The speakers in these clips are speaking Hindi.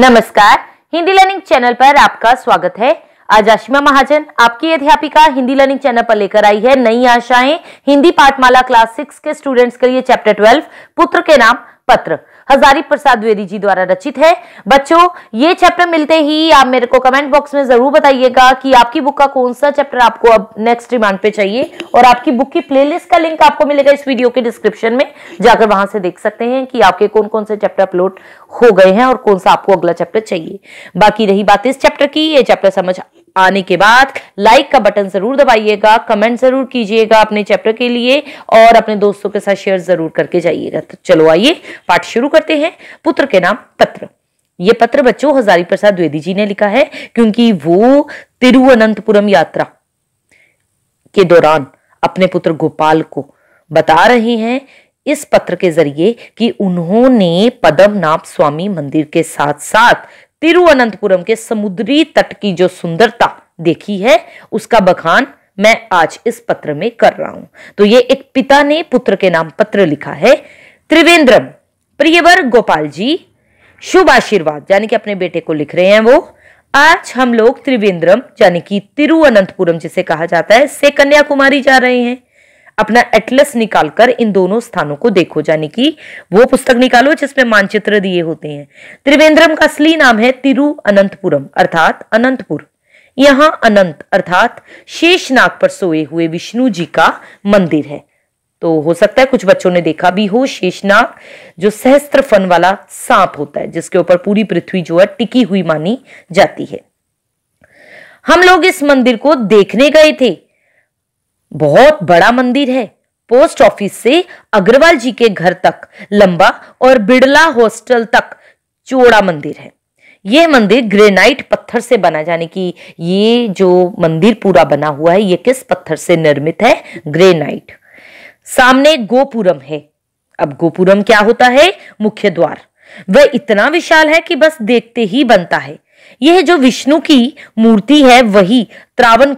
नमस्कार हिंदी लर्निंग चैनल पर आपका स्वागत है आज आशिमा महाजन आपकी अध्यापिका हिंदी लर्निंग चैनल पर लेकर आई है नई आशाएं हिंदी पाठमाला क्लास सिक्स के स्टूडेंट्स के लिए चैप्टर ट्वेल्व पुत्र के नाम पत्र हजारी प्रसाद द्विवेदी जी द्वारा रचित है बच्चों ये चैप्टर मिलते ही आप मेरे को कमेंट बॉक्स में जरूर बताइएगा कि आपकी बुक का कौन सा चैप्टर आपको अब नेक्स्ट डिमांड पे चाहिए और आपकी बुक की प्लेलिस्ट का लिंक आपको मिलेगा इस वीडियो के डिस्क्रिप्शन में जाकर वहां से देख सकते हैं कि आपके कौन कौन से चैप्टर अपलोड हो गए हैं और कौन सा आपको अगला चैप्टर चाहिए बाकी रही बात इस चैप्टर की ये चैप्टर समझ आने के बाद लाइक का बटन जरूर दबाइएगा कमेंट जरूर कीजिएगा अपने चैप्टर के लिए और अपने दोस्तों के साथ शेयर जरूर करके जाइएगा तो चलो आइए पाठ शुरू करते हैं पुत्र के नाम पत्र ये पत्र बच्चों हजारी प्रसाद द्विवेदी जी ने लिखा है क्योंकि वो तिरुवनंतपुरम यात्रा के दौरान अपने पुत्र गोपाल को बता रहे हैं इस पत्र के जरिए कि उन्होंने पदमनाभ स्वामी मंदिर के साथ साथ तिरुवनंतपुरम के समुद्री तट की जो सुंदरता देखी है उसका बखान मैं आज इस पत्र में कर रहा हूं तो ये एक पिता ने पुत्र के नाम पत्र लिखा है त्रिवेंद्रम प्रियवर गोपाल जी शुभ आशीर्वाद यानी कि अपने बेटे को लिख रहे हैं वो आज हम लोग त्रिवेंद्रम यानी कि तिरुवनंतपुरम जिसे कहा जाता है से कन्याकुमारी जा रहे हैं अपना एटलस निकालकर इन दोनों स्थानों को देखो यानी कि वो पुस्तक निकालो जिसमें मानचित्र दिए होते हैं त्रिवेंद्रम का असली नाम है तिरु अनंतपुरम अर्थात अनंतपुर यहाँ अनंत अर्थात शेषनाग पर सोए हुए विष्णु जी का मंदिर है तो हो सकता है कुछ बच्चों ने देखा भी हो शेषनाग जो सहस्त्र फन वाला सांप होता है जिसके ऊपर पूरी पृथ्वी जो है टिकी हुई मानी जाती है हम लोग इस मंदिर को देखने गए थे बहुत बड़ा मंदिर है पोस्ट ऑफिस से अग्रवाल जी के घर तक लंबा और बिड़ला हॉस्टल तक चौड़ा मंदिर है यह मंदिर ग्रेनाइट पत्थर से बना जाने की ये जो मंदिर पूरा बना हुआ है ये किस पत्थर से निर्मित है ग्रेनाइट सामने गोपुरम है अब गोपुरम क्या होता है मुख्य द्वार वह इतना विशाल है कि बस देखते ही बनता है यह जो विष्णु की मूर्ति है वही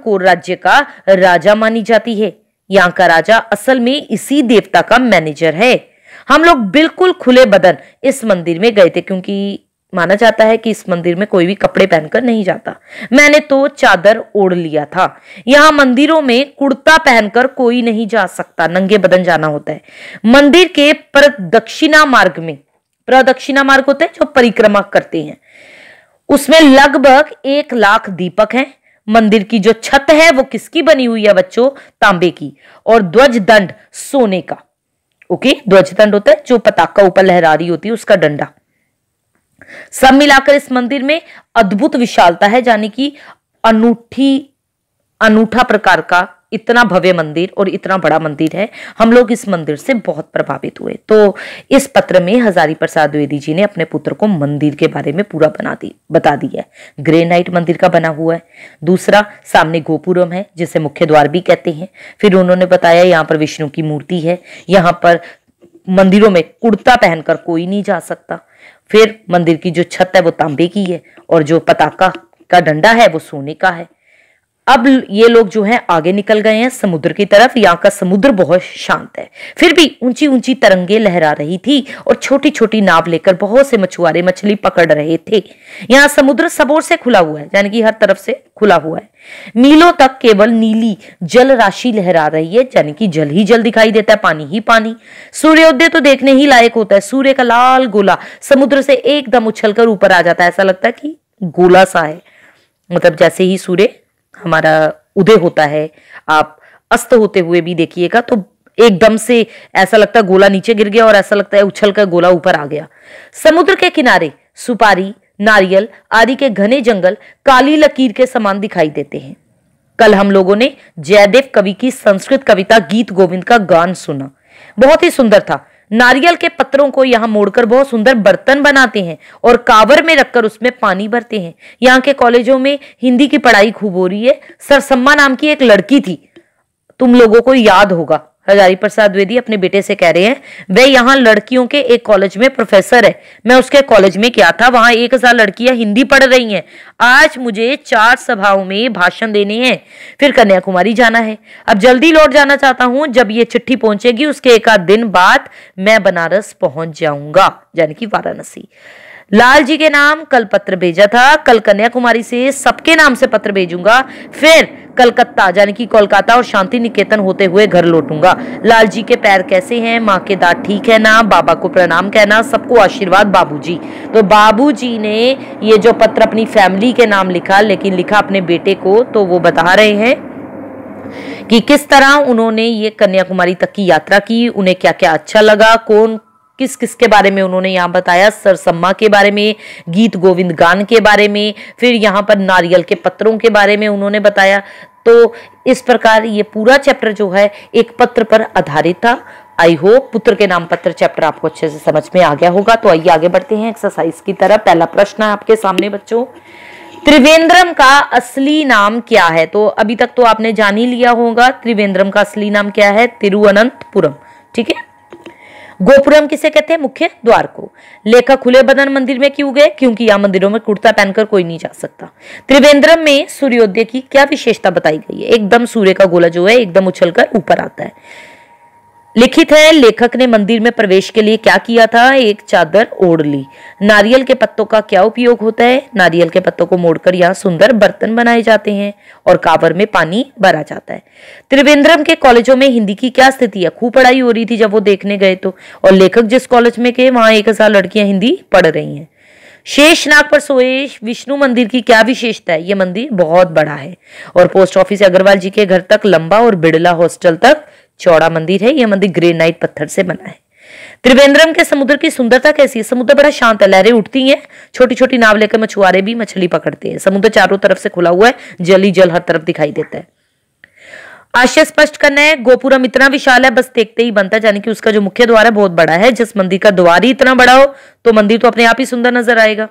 कोर राज्य का राजा मानी जाती है यहाँ का राजा असल में इसी देवता का मैनेजर है हम लोग बिल्कुल खुले बदन इस मंदिर में गए थे क्योंकि माना जाता है कि इस मंदिर में कोई भी कपड़े पहनकर नहीं जाता मैंने तो चादर ओढ़ लिया था यहाँ मंदिरों में कुर्ता पहनकर कोई नहीं जा सकता नंगे बदन जाना होता है मंदिर के प्रदक्षिणा मार्ग में प्रदक्षिणा मार्ग होते हैं जो परिक्रमा करते हैं उसमें लगभग एक लाख दीपक हैं मंदिर की जो छत है वो किसकी बनी हुई है बच्चों तांबे की और ध्वज दंड सोने का ओके ध्वज दंड होता है जो पताका ऊपर लहरा रही होती है उसका डंडा सब मिलाकर इस मंदिर में अद्भुत विशालता है यानी कि अनूठी अनूठा प्रकार का इतना भव्य मंदिर और इतना बड़ा मंदिर है हम लोग इस मंदिर से बहुत प्रभावित हुए तो इस पत्र में हजारी प्रसाद द्विवेदी जी ने अपने पुत्र को मंदिर के बारे में पूरा बना दी बता दिया है ग्रेनाइट मंदिर का बना हुआ है दूसरा सामने गोपुरम है जिसे मुख्य द्वार भी कहते हैं फिर उन्होंने बताया यहाँ पर विष्णु की मूर्ति है यहाँ पर मंदिरों में कुर्ता पहनकर कोई नहीं जा सकता फिर मंदिर की जो छत है वो तांबे की है और जो पताका का डंडा है वो सोने का है अब ये लोग जो है आगे निकल गए हैं समुद्र की तरफ यहाँ का समुद्र बहुत शांत है फिर भी ऊंची ऊंची तरंगे लहरा रही थी और छोटी छोटी नाव लेकर बहुत से मछुआरे मछली पकड़ रहे थे यहाँ समुद्र सबोर से खुला हुआ है यानी कि हर तरफ से खुला हुआ है मीलों तक केवल नीली जल राशि लहरा रही है यानी कि जल ही जल दिखाई देता है पानी ही पानी सूर्योदय तो देखने ही लायक होता है सूर्य का लाल गोला समुद्र से एकदम उछलकर ऊपर आ जाता है ऐसा लगता है कि गोला सा है मतलब जैसे ही सूर्य हमारा उदय होता है आप अस्त होते हुए भी देखिएगा तो एकदम से ऐसा लगता है गोला नीचे गिर गया और ऐसा लगता है उछल कर गोला ऊपर आ गया समुद्र के किनारे सुपारी नारियल आदि के घने जंगल काली लकीर के समान दिखाई देते हैं कल हम लोगों ने जयदेव कवि की संस्कृत कविता गीत गोविंद का गान सुना बहुत ही सुंदर था नारियल के पत्रों को यहाँ मोड़कर बहुत सुंदर बर्तन बनाते हैं और कावर में रखकर उसमें पानी भरते हैं यहाँ के कॉलेजों में हिंदी की पढ़ाई खूब हो रही है सरसम्मा नाम की एक लड़की थी तुम लोगों को याद होगा हजारी प्रसाद द्विवेदी अपने बेटे से कह रहे हैं वह यहाँ लड़कियों के एक कॉलेज में प्रोफेसर है मैं उसके कॉलेज में क्या था वहां एक हजार लड़कियां हिंदी पढ़ रही हैं आज मुझे चार सभाओं में भाषण देने हैं फिर कन्याकुमारी जाना है अब जल्दी लौट जाना चाहता हूँ जब ये चिट्ठी पहुंचेगी उसके एक आध दिन बाद मैं बनारस पहुंच जाऊंगा यानी कि वाराणसी लाल जी के नाम कल पत्र भेजा था कल कन्याकुमारी से सबके नाम से पत्र भेजूंगा फिर कलकत्ता यानी कि कोलकाता और शांति निकेतन होते हुए घर लौटूंगा लाल जी के पैर कैसे हैं माँ के दांत ठीक है ना बाबा को प्रणाम कहना सबको आशीर्वाद बाबूजी तो बाबूजी ने ये जो पत्र अपनी फैमिली के नाम लिखा लेकिन लिखा अपने बेटे को तो वो बता रहे हैं कि किस तरह उन्होंने ये कन्याकुमारी तक की यात्रा की उन्हें क्या क्या अच्छा लगा कौन किस किस के बारे में उन्होंने यहाँ बताया सरसम्मा के बारे में गीत गोविंद गान के बारे में फिर यहाँ पर नारियल के पत्रों के बारे में उन्होंने बताया तो इस प्रकार ये पूरा चैप्टर जो है एक पत्र पर आधारित था आई होप पुत्र के नाम पत्र चैप्टर आपको अच्छे से समझ में आ गया होगा तो आइए आगे बढ़ते हैं एक्सरसाइज की तरह पहला प्रश्न है आपके सामने बच्चों त्रिवेंद्रम का असली नाम क्या है तो अभी तक तो आपने जान ही लिया होगा त्रिवेंद्रम का असली नाम क्या है तिरुअनंतपुरम ठीक है गोपुरम किसे कहते हैं मुख्य द्वार को लेखक खुले बदन मंदिर में क्यों गए क्योंकि यहाँ मंदिरों में कुर्ता पहनकर कोई नहीं जा सकता त्रिवेंद्रम में सूर्योदय की क्या विशेषता बताई गई है एकदम सूर्य का गोला जो है एकदम उछलकर ऊपर आता है लिखित है लेखक ने मंदिर में प्रवेश के लिए क्या किया था एक चादर ओढ़ ली नारियल के पत्तों का क्या उपयोग होता है नारियल के पत्तों को मोड़कर यहाँ सुंदर बर्तन बनाए जाते हैं और कावर में पानी भरा जाता है त्रिवेंद्रम के कॉलेजों में हिंदी की क्या स्थिति है खूब पढ़ाई हो रही थी जब वो देखने गए तो और लेखक जिस कॉलेज में गए वहां एक हजार लड़कियां हिंदी पढ़ रही शेष शेषनाग पर सोए विष्णु मंदिर की क्या विशेषता है ये मंदिर बहुत बड़ा है और पोस्ट ऑफिस अग्रवाल जी के घर तक लंबा और बिड़ला हॉस्टल तक चौड़ा मंदिर है यह मंदिर ग्रेनाइट पत्थर से बना है त्रिवेंद्रम के समुद्र की सुंदरता कैसी है समुद्र बड़ा शांत है लहरें उठती हैं छोटी छोटी नाव लेकर मछुआरे भी मछली पकड़ते हैं समुद्र चारों तरफ से खुला हुआ है जली जल हर तरफ दिखाई देता है आशय स्पष्ट करना है गोपुरम इतना विशाल है बस देखते ही बनता है यानी कि उसका जो मुख्य द्वार है बहुत बड़ा है जिस मंदिर का द्वार ही इतना बड़ा हो तो मंदिर तो अपने आप ही सुंदर नजर आएगा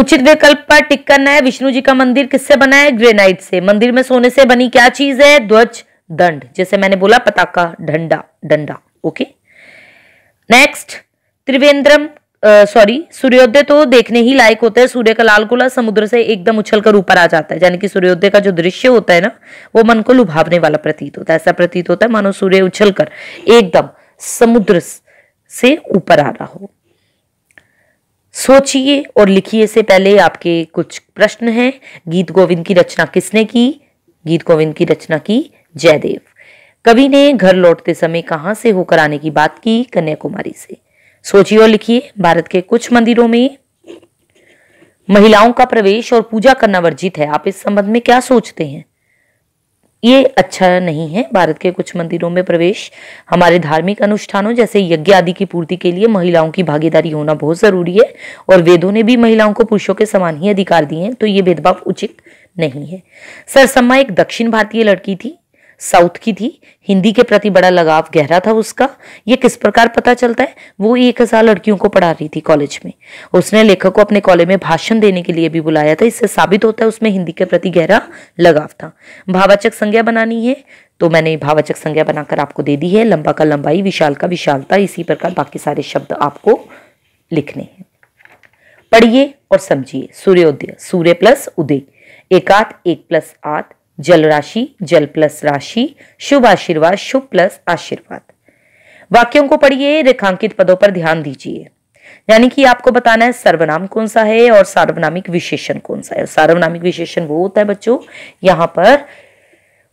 उचित विकल्प पर टिक करना है विष्णु जी का मंदिर किससे बना है ग्रेनाइट से मंदिर में सोने से बनी क्या चीज है ध्वज दंड जैसे मैंने बोला पताका डंडा डंडा ओके नेक्स्ट त्रिवेंद्रम सॉरी सूर्योदय तो देखने ही लायक होता है सूर्य का लाल गोला समुद्र से एकदम उछल कर ऊपर आ जाता है यानी कि सूर्योदय का जो दृश्य होता है ना वो मन को लुभावने वाला प्रतीत होता है ऐसा प्रतीत होता है मानो सूर्य उछल कर एकदम समुद्र से ऊपर आ रहा हो सोचिए और लिखिए से पहले आपके कुछ प्रश्न हैं गीत गोविंद की रचना किसने की गीत गोविंद की रचना की जयदेव कवि ने घर लौटते समय कहां से होकर आने की बात की कन्याकुमारी से सोचिए और लिखिए भारत के कुछ मंदिरों में महिलाओं का प्रवेश और पूजा करना वर्जित है आप इस संबंध में क्या सोचते हैं ये अच्छा नहीं है भारत के कुछ मंदिरों में प्रवेश हमारे धार्मिक अनुष्ठानों जैसे यज्ञ आदि की पूर्ति के लिए महिलाओं की भागीदारी होना बहुत जरूरी है और वेदों ने भी महिलाओं को पुरुषों के समान ही अधिकार दिए हैं तो ये भेदभाव उचित नहीं है सरसम्मा एक दक्षिण भारतीय लड़की थी साउथ की थी हिंदी के प्रति बड़ा लगाव गहरा था उसका ये किस प्रकार पता चलता है वो एक हज़ार लड़कियों को पढ़ा रही थी कॉलेज में उसने लेखक को अपने कॉलेज में भाषण देने के लिए भी बुलाया था इससे साबित होता है उसमें हिंदी के प्रति गहरा लगाव था भावाचक संज्ञा बनानी है तो मैंने भावाचक संज्ञा बनाकर आपको दे दी है लंबा का लंबाई विशाल का विशालता इसी प्रकार बाकी सारे शब्द आपको लिखने हैं पढ़िए और समझिए सूर्योदय सूर्य प्लस उदय एकात एक प्लस आत जल राशि जल प्लस राशि शुभ आशीर्वाद शुभ प्लस आशीर्वाद वाक्यों को पढ़िए रेखांकित पदों पर ध्यान दीजिए यानी कि आपको बताना है सर्वनाम कौन सा है और सार्वनामिक विशेषण कौन सा है सार्वनामिक विशेषण वो होता है बच्चों यहां पर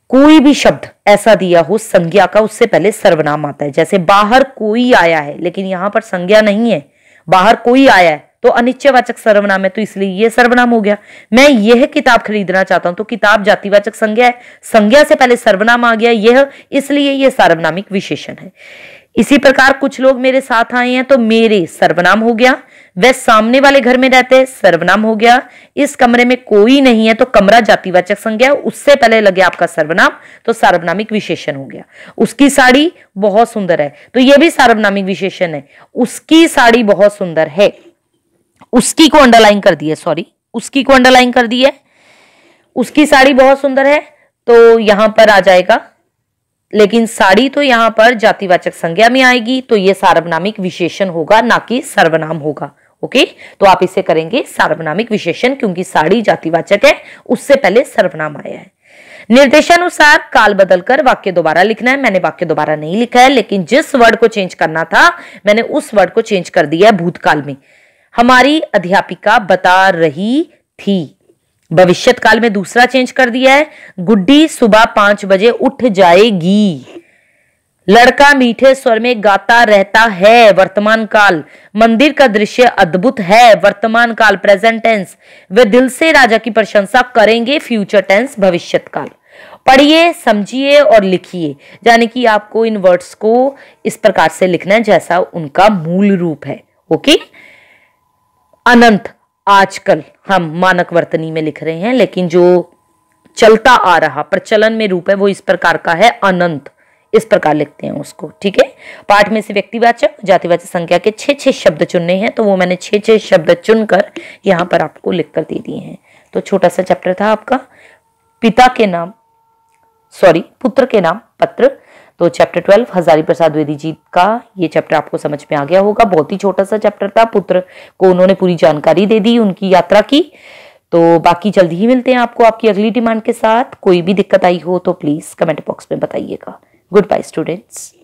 कोई भी शब्द ऐसा दिया हो संज्ञा का उससे पहले सर्वनाम आता है जैसे बाहर कोई आया है लेकिन यहां पर संज्ञा नहीं है बाहर कोई आया है तो अनिश्चयवाचक सर्वनाम है तो इसलिए ये सर्वनाम हो गया मैं यह किताब खरीदना चाहता हूं तो किताब जातिवाचक संज्ञा है संज्ञा से पहले सर्वनाम आ गया यह इसलिए यह सार्वनामिक विशेषण है इसी प्रकार कुछ लोग मेरे साथ आए हैं तो मेरे सर्वनाम हो गया वह सामने वाले घर में रहते हैं सर्वनाम हो गया इस कमरे में कोई नहीं है तो कमरा जातिवाचक संज्ञा उससे पहले लगे आपका सर्वनाम तो सार्वनामिक विशेषण हो गया उसकी साड़ी बहुत सुंदर है तो यह भी सार्वनामिक विशेषण है उसकी साड़ी बहुत सुंदर है उसकी को अंडरलाइन कर दी है सॉरी उसकी को अंडरलाइन कर दी है उसकी साड़ी बहुत सुंदर है तो यहां पर आ जाएगा लेकिन साड़ी तो यहां पर जातिवाचक संज्ञा में आएगी तो ये सार्वनामिक विशेषण होगा ना कि सर्वनाम होगा ओके तो आप इसे करेंगे सार्वनामिक विशेषण क्योंकि साड़ी जातिवाचक है उससे पहले सर्वनाम आया है निर्देशानुसार काल बदलकर वाक्य दोबारा लिखना है मैंने वाक्य दोबारा नहीं लिखा है लेकिन जिस वर्ड को चेंज करना था मैंने उस वर्ड को चेंज कर दिया है भूतकाल में हमारी अध्यापिका बता रही थी भविष्य काल में दूसरा चेंज कर दिया है गुड्डी सुबह पांच बजे उठ जाएगी लड़का मीठे स्वर में गाता रहता है वर्तमान काल मंदिर का दृश्य अद्भुत है वर्तमान काल प्रेजेंट टेंस वे दिल से राजा की प्रशंसा करेंगे फ्यूचर टेंस भविष्य काल पढ़िए समझिए और लिखिए यानी कि आपको इन वर्ड्स को इस प्रकार से लिखना है जैसा उनका मूल रूप है ओके अनंत आजकल हम मानक वर्तनी में लिख रहे हैं लेकिन जो चलता आ रहा प्रचलन में रूप है वो इस प्रकार का है अनंत इस प्रकार लिखते हैं उसको ठीक है पाठ में से व्यक्तिवाचक जातिवाचक संख्या के छह छह शब्द चुनने हैं तो वो मैंने छह छः शब्द चुनकर यहां पर आपको लिख कर दे दिए हैं तो छोटा सा चैप्टर था आपका पिता के नाम सॉरी पुत्र के नाम पत्र तो चैप्टर ट्वेल्व हजारी प्रसाद द्विवेदी जी का ये चैप्टर आपको समझ में आ गया होगा बहुत ही छोटा सा चैप्टर था पुत्र को उन्होंने पूरी जानकारी दे दी उनकी यात्रा की तो बाकी जल्दी ही मिलते हैं आपको आपकी अगली डिमांड के साथ कोई भी दिक्कत आई हो तो प्लीज़ कमेंट बॉक्स में बताइएगा गुड बाय स्टूडेंट्स